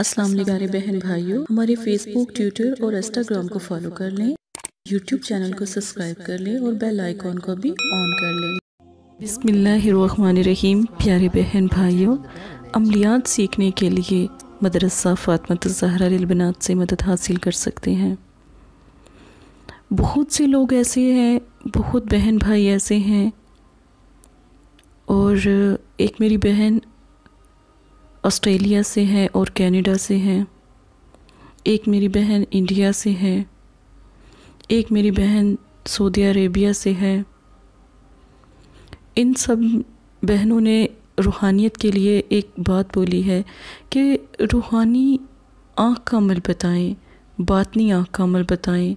अस्सलाम प्यारे बहन भाइयों हमारे फेसबुक ट्विटर और इंस्टाग्राम को फॉलो कर लें यूट्यूब चैनल को सब्सक्राइब कर लें और बेल आइकॉन को भी ऑन कर लें रहीम प्यारे बहन भाइयों अमलियात सीखने के लिए मदरसा फ़ातमत तो जहराबनात से मदद हासिल कर सकते हैं बहुत से लोग ऐसे हैं बहुत बहन भाई ऐसे हैं और एक मेरी बहन ऑस्ट्रेलिया से है और कनाडा से हैं एक मेरी बहन इंडिया से है एक मेरी बहन सऊदी अरेबिया से है इन सब बहनों ने रूहानियत के लिए एक बात बोली है कि रूहानी आँख का अमल बताएं बातनी आँख का अमल बताएं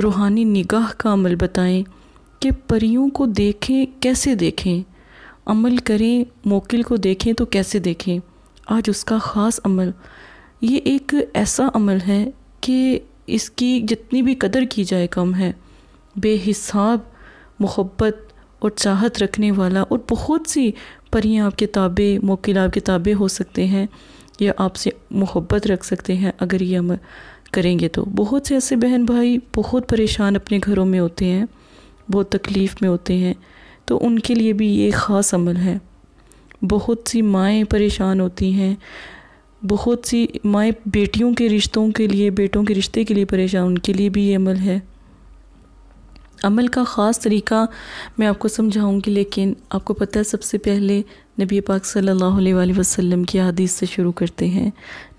रूहानी निगाह का अमल बताएं कि परियों को देखें कैसे देखें अमल करें मोकिल को देखें तो कैसे देखें आज उसका ख़ास अमल ये एक ऐसा अमल है कि इसकी जितनी भी कदर की जाए कम है बेहिसाब मोहब्बत और चाहत रखने वाला और बहुत सी परियाँ आप किताबें मोकिल आप किताबें हो सकते हैं या आपसे मोहब्बत रख सकते हैं अगर ये अमल करेंगे तो बहुत से ऐसे बहन भाई बहुत परेशान अपने घरों में होते हैं बहुत तकलीफ़ में होते हैं तो उनके लिए भी ये ख़ास अमल है बहुत सी माएँ परेशान होती हैं बहुत सी माएँ बेटियों के रिश्तों के लिए बेटों के रिश्ते के लिए परेशान उनके लिए भी ये अमल है अमल का ख़ास तरीका मैं आपको समझाऊंगी लेकिन आपको पता है सबसे पहले नबी पाक सल्लल्लाहु अलैहि वसल्लम की हदीस से शुरू करते हैं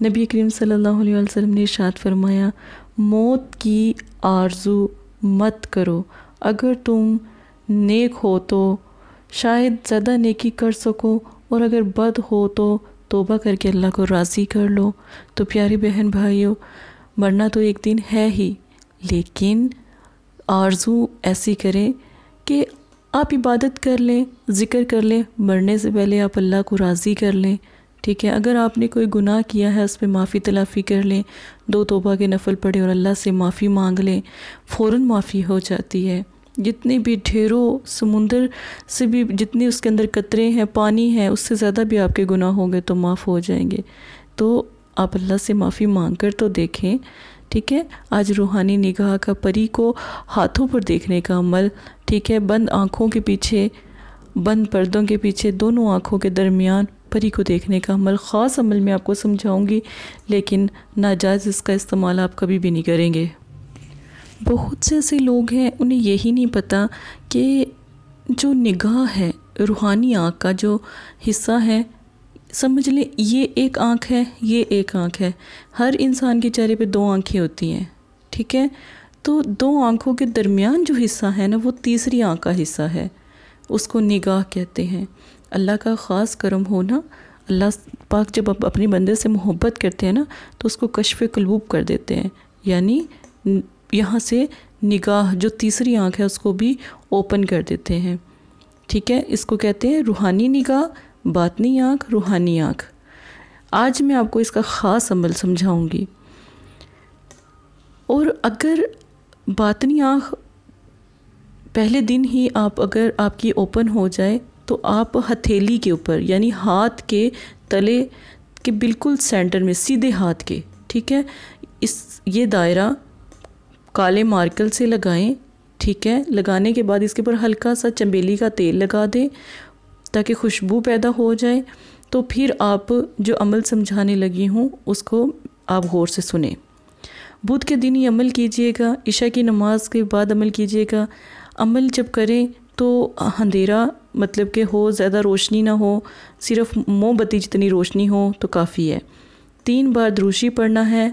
नबी करीम सल्लल्लाहु अलैहि वसल्लम ने इशाद फरमाया मौत की आरजू मत करो अगर तुम नेक हो तो शायद ज़्यादा नेकी कर सको और अगर बद हो तो तोबा करके अल्लाह को राज़ी कर लो तो प्यारी बहन भाइयों मरना तो एक दिन है ही लेकिन आरजू ऐसी करें कि आप इबादत कर लें ज़िक्र कर लें मरने से पहले आप अल्लाह को राज़ी कर लें ठीक है अगर आपने कोई गुनाह किया है उस पर माफ़ी तलाफ़ी कर लें दो तोबा के नफल पढ़े और अल्लाह से माफ़ी मांग लें फ़ौर माफ़ी हो जाती है जितने भी ढेरों समुंदर से भी जितने उसके अंदर कतरे हैं पानी है उससे ज़्यादा भी आपके गुनाह होंगे तो माफ़ हो जाएंगे तो आप अल्लाह से माफ़ी मांग कर तो देखें ठीक है आज रूहानी निगाह का परी को हाथों पर देखने का अमल ठीक है बंद आँखों के पीछे बंद पर्दों के पीछे दोनों आँखों के दरमियान परी को देखने का अमल ख़ास अमल मैं आपको समझाऊँगी लेकिन नाजायज़ इसका इस्तेमाल आप कभी भी नहीं करेंगे बहुत से ऐसे लोग हैं उन्हें यही नहीं पता कि जो निगाह है रूहानी आँख का जो हिस्सा है समझ लें ये एक आँख है ये एक आँख है हर इंसान के चेहरे पे दो आँखें होती हैं ठीक है तो दो आँखों के दरमियान जो हिस्सा है ना वो तीसरी आँख का हिस्सा है उसको निगाह कहते हैं अल्लाह का ख़ास करम होना अल्लाह पाक जब आप अपने बंदे से मोहब्बत करते हैं ना तो उसको कशफ़ कलूब कर देते हैं यानी यहाँ से निगाह जो तीसरी आँख है उसको भी ओपन कर देते हैं ठीक है इसको कहते हैं रूहानी निगाह बातनी आँख रूहानी आँख आज मैं आपको इसका ख़ास अमल समझाऊंगी और अगर बातनी आँख पहले दिन ही आप अगर आपकी ओपन हो जाए तो आप हथेली के ऊपर यानी हाथ के तले के बिल्कुल सेंटर में सीधे हाथ के ठीक है इस ये दायरा काले मार्कल से लगाएं ठीक है लगाने के बाद इसके ऊपर हल्का सा चमेली का तेल लगा दें ताकि खुशबू पैदा हो जाए तो फिर आप जो अमल समझाने लगी हूँ उसको आप गौर से सुने बुध के दिन ही अमल कीजिएगा ईशा की नमाज के बाद अमल कीजिएगा अमल जब करें तो अंधेरा मतलब कि हो ज़्यादा रोशनी ना हो सिर्फ मोमबत्ती जितनी रोशनी हो तो काफ़ी है तीन बार द्रुषि पढ़ना है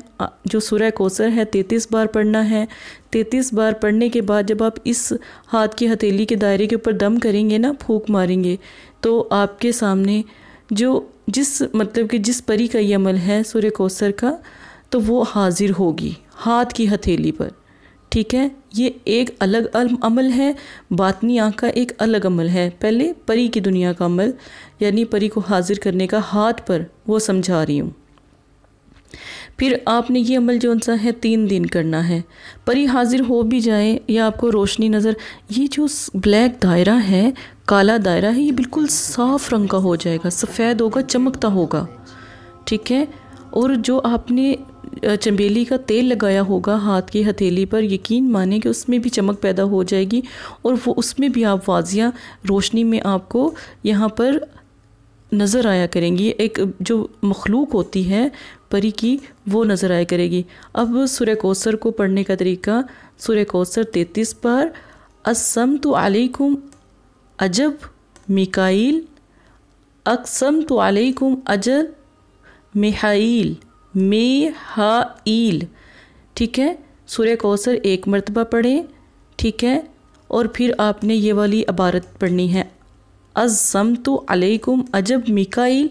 जो सूर्य कोसर है तैतीस बार पढ़ना है तैतीस बार पढ़ने के बाद जब आप इस हाथ की हथेली के दायरे के ऊपर दम करेंगे ना फूक मारेंगे तो आपके सामने जो जिस मतलब कि जिस परी का ये अमल है सूर्य कोसर का तो वो हाजिर होगी हाथ की हथेली पर ठीक है ये एक अलग अमल है बातनी आँख का एक अलग अमल है पहले परी की दुनिया का अमल यानी परी को हाजिर करने का हाथ पर वो समझा रही हूँ फिर आपने ये अमल जो सा है तीन दिन करना है परी हाजिर हो भी जाए या आपको रोशनी नज़र ये जो ब्लैक दायरा है काला दायरा है ये बिल्कुल साफ़ रंग का हो जाएगा सफ़ेद होगा चमकता होगा ठीक है और जो आपने चमेली का तेल लगाया होगा हाथ की हथेली पर यकीन माने कि उसमें भी चमक पैदा हो जाएगी और वो उसमें भी आप वाजियाँ रोशनी में आपको यहाँ पर नज़र आया करेंगी एक जो मखलूक होती है परी की वो नज़र आया करेगी अब सूर्य कौसर को पढ़ने का तरीका सूर्य कौसर तैतीस पर असम तो अलैकुम अजब मिकाइल अक्सम तो अलैकुम अजब मिहाइल हाइल ठीक है सूर्य कौसर एक मरतबा पढ़ें ठीक है और फिर आपने ये वाली अबारत पढ़नी है अजम तो अलैकुम अजब मिकाइल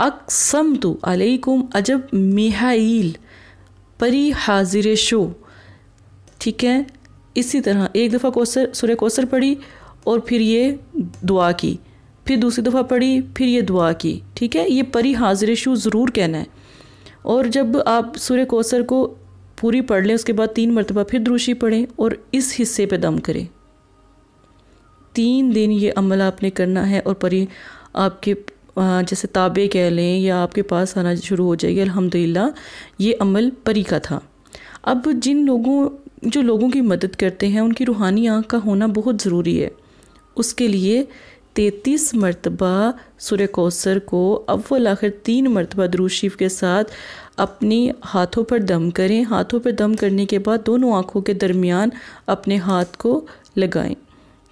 अकसम तो अलैकुम अजब मिहाइल परी हाजिर शो ठीक है इसी तरह एक दफ़ा कोसर सुर कोसर पढ़ी और फिर ये दुआ की फिर दूसरी दफ़ा पढ़ी फिर ये दुआ की ठीक है ये परी हाजिर शो ज़रूर कहना है और जब आप सुर कोसर को पूरी पढ़ लें उसके बाद तीन मरतबा फिर द्रूशी पढ़ें और इस हिस्से पे दम करें तीन दिन ये अमल आपने करना है और परी आपके जैसे ताबे कह लें या आपके पास आना शुरू हो जाएगी अल्हम्दुलिल्लाह ये अमल परी का था अब जिन लोगों जो लोगों की मदद करते हैं उनकी रूहानी आँख का होना बहुत ज़रूरी है उसके लिए तैतीस मरतबा सुर कौसर को अव्वल आखिर तीन मरतबा दरूशीफ के साथ अपनी हाथों पर दम करें हाथों पर दम करने के बाद दोनों आँखों के दरमियान अपने हाथ को लगाएं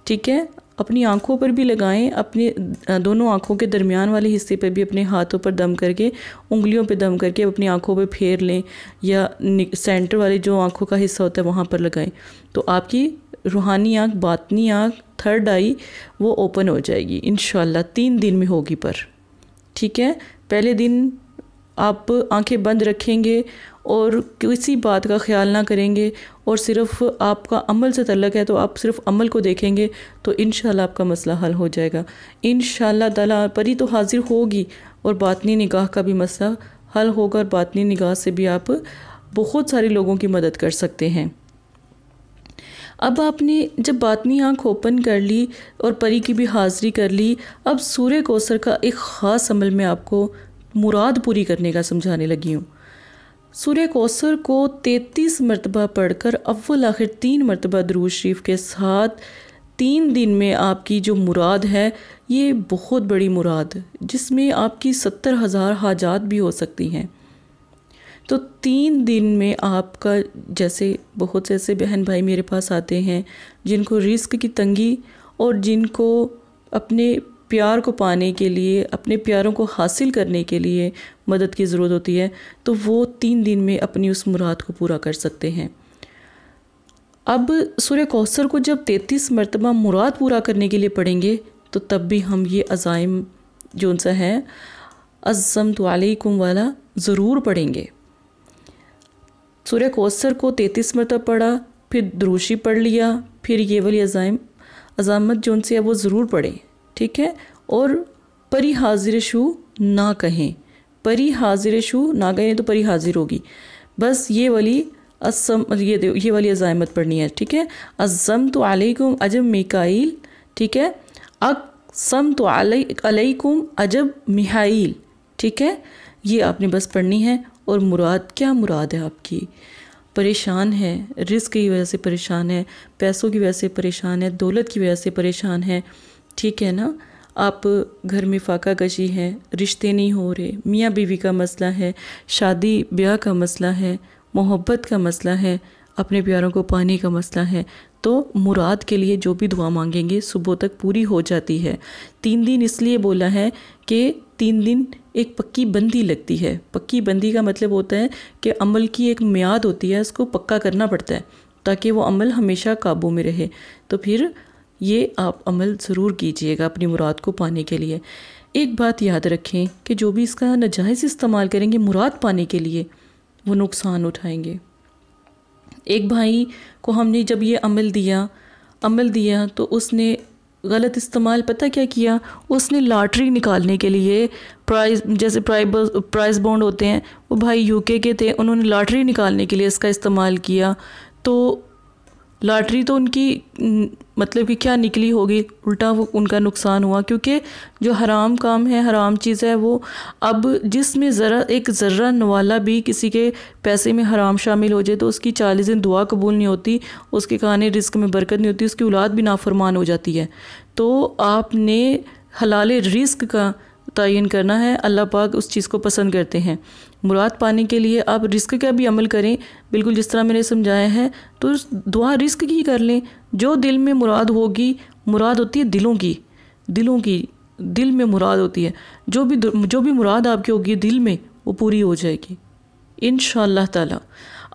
ठीक है अपनी आँखों पर भी लगाएं अपने दोनों आँखों के दरमियान वाले हिस्से पर भी अपने हाथों पर दम करके उंगलियों पर दम करके अपनी आँखों पर फेर लें या सेंटर वाले जो आँखों का हिस्सा होता है वहाँ पर लगाएं तो आपकी रूहानी आँख बातनी आँख थर्ड आई वो ओपन हो जाएगी इन तीन दिन में होगी पर ठीक है पहले दिन आप आंखें बंद रखेंगे और किसी बात का ख्याल ना करेंगे और सिर्फ आपका अमल से तलक है तो आप सिर्फ अमल को देखेंगे तो इन आपका मसला हल हो जाएगा इन ताला परी तो हाजिर होगी और बातनी निगाह का भी मसला हल होगा और बातनी निगाह से भी आप बहुत सारे लोगों की मदद कर सकते हैं अब आपने जब बातनी आंख ओपन कर ली और परी की भी हाज़री कर ली अब सूर्य कोसर का एक ख़ास अमल मैं आपको मुराद पूरी करने का समझाने लगी हूँ सूर्य कौसर को तैतीस मरतबा पढ़कर अव्वल आखिर तीन मरतबा दरूज शरीफ के साथ तीन दिन में आपकी जो मुराद है ये बहुत बड़ी मुराद जिसमें आपकी सत्तर हज़ार हाजात भी हो सकती हैं तो तीन दिन में आपका जैसे बहुत से ऐसे बहन भाई मेरे पास आते हैं जिनको रिस्क की तंगी और जिनको अपने प्यार को पाने के लिए अपने प्यारों को हासिल करने के लिए मदद की ज़रूरत होती है तो वो तीन दिन में अपनी उस मुराद को पूरा कर सकते हैं अब सूर्य कौसर को जब तैतीस मरतबा मुराद पूरा करने के लिए पढ़ेंगे तो तब भी हम ये अज़ाइम जो सा है अज़म आलकुम वाला ज़रूर पढ़ेंगे सूर्य कौसर को तैतीस मरतब पढ़ा फिर द्रोशी पढ़ लिया फिर ये वाली अज़ाइम अजामत जो उनसे है वो ज़रूर पढ़ें ठीक है और परी हाजिर शु ना कहें परी हाजिर शु ना कहें तो परी हाजिर होगी बस ये वाली असम ये ये वाली अजायमत पढ़नी है ठीक है अज़म तो अलैकुम अजब मिकाइल ठीक है अकसम तो अलैकुम अजब मिहाइल ठीक है ये आपने बस पढ़नी है और मुराद क्या मुराद है आपकी परेशान है रिस्क की वजह से परेशान है पैसों की वजह से परेशान है दौलत की वजह से परेशान है ठीक है ना आप घर में फाका कशी है रिश्ते नहीं हो रहे मियाँ बीवी का मसला है शादी ब्याह का मसला है मोहब्बत का मसला है अपने प्यारों को पाने का मसला है तो मुराद के लिए जो भी दुआ मांगेंगे सुबह तक पूरी हो जाती है तीन दिन इसलिए बोला है कि तीन दिन एक पक्की बंदी लगती है पक्की बंदी का मतलब होता है कि अमल की एक मियाद होती है उसको पक्का करना पड़ता है ताकि वो अमल हमेशा काबू में रहे तो फिर ये आप अमल ज़रूर कीजिएगा अपनी मुराद को पाने के लिए एक बात याद रखें कि जो भी इसका नजायज़ इस्तेमाल करेंगे मुराद पाने के लिए वो नुकसान उठाएंगे एक भाई को हमने जब ये अमल दिया अमल दिया तो उसने गलत इस्तेमाल पता क्या किया उसने लॉटरी निकालने के लिए प्राइज जैसे प्राइब प्राइज बॉन्ड होते हैं वो भाई यूके के थे उन्होंने लॉटरी निकालने के लिए इसका इस्तेमाल किया तो लॉटरी तो उनकी मतलब कि क्या निकली होगी उल्टा वो उनका नुकसान हुआ क्योंकि जो हराम काम है हराम चीज़ है वो अब जिसमें ज़रा एक ज़र्रा नवाला भी किसी के पैसे में हराम शामिल हो जाए तो उसकी चालीस दिन दुआ कबूल नहीं होती उसके खाने रिस्क में बरकत नहीं होती उसकी औलाद भी नाफरमान हो जाती है तो आपने हलाल रिस्क का तयन करना है अल्लाह पाक उस चीज़ को पसंद करते हैं मुराद पाने के लिए आप रिस्क का भी अमल करें बिल्कुल जिस तरह मैंने समझाया है तो दुआ रिस्क की कर लें जो दिल में मुराद होगी मुराद होती है दिलों की दिलों की दिल में मुराद होती है जो भी जो भी मुराद आपकी होगी दिल में वो पूरी हो जाएगी इन ताला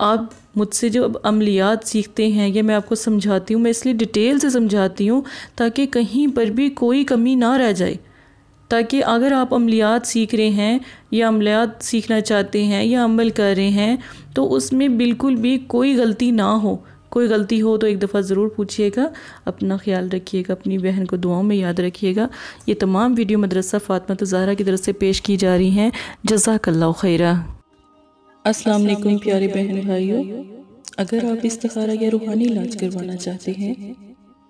आप मुझसे जो अब अमलियात सीखते हैं ये मैं आपको समझाती हूँ मैं इसलिए डिटेल से समझाती हूँ ताकि कहीं पर भी कोई कमी ना रह जाए ताकि अगर आप अमलियात सीख रहे हैं या अमलियात सीखना चाहते हैं या अमल कर रहे हैं तो उसमें बिल्कुल भी कोई गलती ना हो कोई गलती हो तो एक दफ़ा ज़रूर पूछिएगा अपना ख्याल रखिएगा अपनी बहन को दुआओं में याद रखिएगा ये तमाम वीडियो मदरसा फ़ातमा ज़ारा की तरफ से पेश की जा रही हैं जजाकल्ला खैरा अस्सलाम वालेकुम प्यारे बहन भाइयों अगर आप इस तखारा या रूहानी इलाज करवाना चाहते हैं